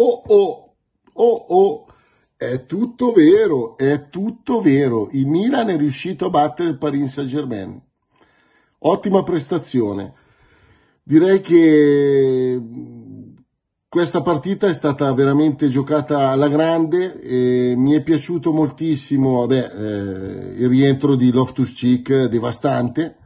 oh, oh, oh, oh. È tutto vero, è tutto vero. Il Milan è riuscito a battere il Paris Saint-Germain. Ottima prestazione. Direi che questa partita è stata veramente giocata alla grande e mi è piaciuto moltissimo vabbè, eh, il rientro di Loftus Cheek devastante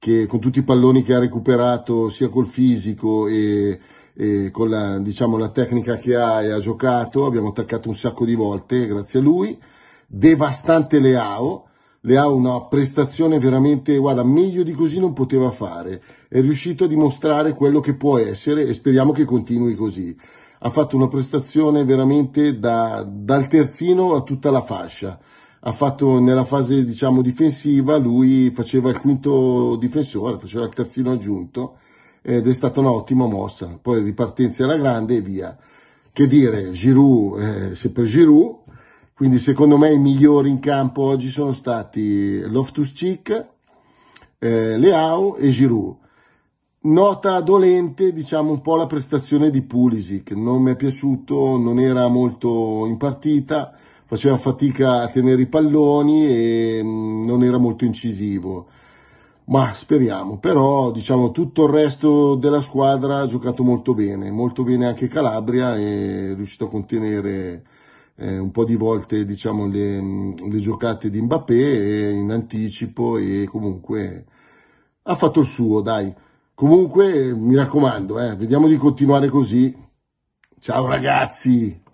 che con tutti i palloni che ha recuperato sia col fisico e e con la, diciamo, la tecnica che ha e ha giocato, abbiamo attaccato un sacco di volte, grazie a lui, devastante Leao, Leao una prestazione veramente, guarda, meglio di così non poteva fare, è riuscito a dimostrare quello che può essere e speriamo che continui così. Ha fatto una prestazione veramente da, dal terzino a tutta la fascia. Ha fatto nella fase, diciamo, difensiva, lui faceva il quinto difensore, faceva il terzino aggiunto ed è stata un'ottima mossa. Poi ripartenza era grande e via. Che dire, Giroud, eh, sempre Giroud, quindi secondo me i migliori in campo oggi sono stati Loftus-Cheek, eh, Leao e Giroud. Nota dolente, diciamo un po' la prestazione di Pulisic, non mi è piaciuto, non era molto in partita, faceva fatica a tenere i palloni e mm, non era molto incisivo. Ma speriamo, però diciamo tutto il resto della squadra ha giocato molto bene, molto bene anche Calabria è riuscito a contenere eh, un po' di volte diciamo, le, le, giocate di Mbappé in anticipo e comunque ha fatto il suo, dai. Comunque mi raccomando, eh, vediamo di continuare così. Ciao ragazzi!